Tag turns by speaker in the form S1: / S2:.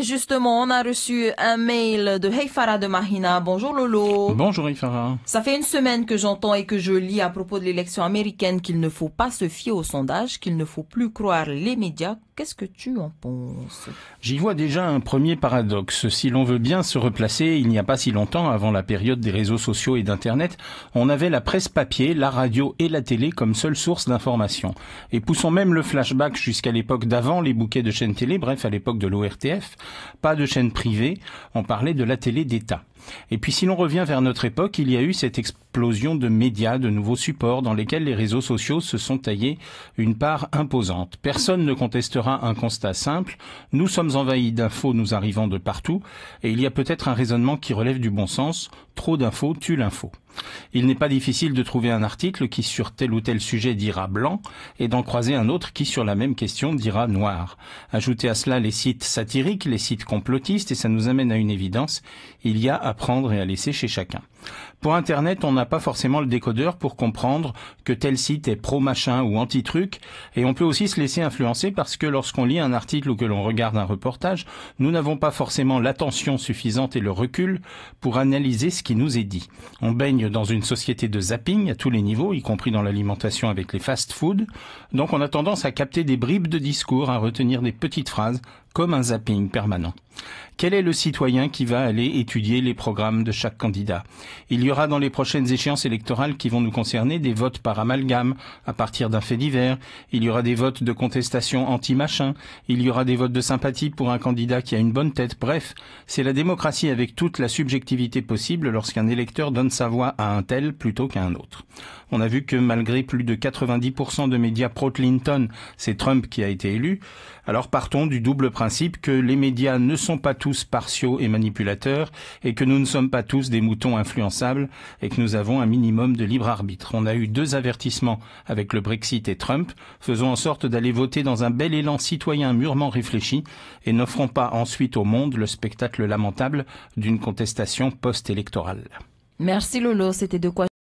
S1: Et justement, on a reçu un mail de Heifara de Mahina. Bonjour Lolo.
S2: Bonjour Heifara.
S1: Ça fait une semaine que j'entends et que je lis à propos de l'élection américaine qu'il ne faut pas se fier aux sondages, qu'il ne faut plus croire les médias. Qu'est-ce que tu en
S2: penses J'y vois déjà un premier paradoxe. Si l'on veut bien se replacer, il n'y a pas si longtemps, avant la période des réseaux sociaux et d'Internet, on avait la presse papier, la radio et la télé comme seule source d'information. Et poussons même le flashback jusqu'à l'époque d'avant les bouquets de chaînes télé, bref, à l'époque de l'ORTF, pas de chaîne privée, on parlait de la télé d'État. Et puis si l'on revient vers notre époque, il y a eu cette explosion de médias, de nouveaux supports dans lesquels les réseaux sociaux se sont taillés une part imposante. Personne ne contestera un constat simple, nous sommes envahis d'infos nous arrivant de partout, et il y a peut-être un raisonnement qui relève du bon sens, trop d'infos tue l'info. Il n'est pas difficile de trouver un article qui sur tel ou tel sujet dira blanc et d'en croiser un autre qui sur la même question dira noir. Ajoutez à cela les sites satiriques, les sites complotistes et ça nous amène à une évidence, il y a à prendre et à laisser chez chacun. Pour Internet, on n'a pas forcément le décodeur pour comprendre que tel site est pro-machin ou anti-truc, et on peut aussi se laisser influencer parce que lorsqu'on lit un article ou que l'on regarde un reportage, nous n'avons pas forcément l'attention suffisante et le recul pour analyser ce qui nous est dit. On baigne dans une société de zapping à tous les niveaux, y compris dans l'alimentation avec les fast-foods, donc on a tendance à capter des bribes de discours, à retenir des petites phrases, comme un zapping permanent. Quel est le citoyen qui va aller étudier les programmes de chaque candidat Il y aura dans les prochaines échéances électorales qui vont nous concerner des votes par amalgame à partir d'un fait divers. Il y aura des votes de contestation anti-machin. Il y aura des votes de sympathie pour un candidat qui a une bonne tête. Bref, c'est la démocratie avec toute la subjectivité possible lorsqu'un électeur donne sa voix à un tel plutôt qu'à un autre. On a vu que malgré plus de 90% de médias pro-Clinton, c'est Trump qui a été élu. Alors partons du double principe que les médias ne sont pas tous partiaux et manipulateurs et que nous ne sommes pas tous des moutons influençables et que nous avons un minimum de libre arbitre. On a eu deux avertissements avec le Brexit et Trump. Faisons en sorte d'aller voter dans un bel élan citoyen mûrement réfléchi et n'offrons pas ensuite au monde le spectacle lamentable d'une contestation post-électorale.
S1: Merci Lolo, c'était de quoi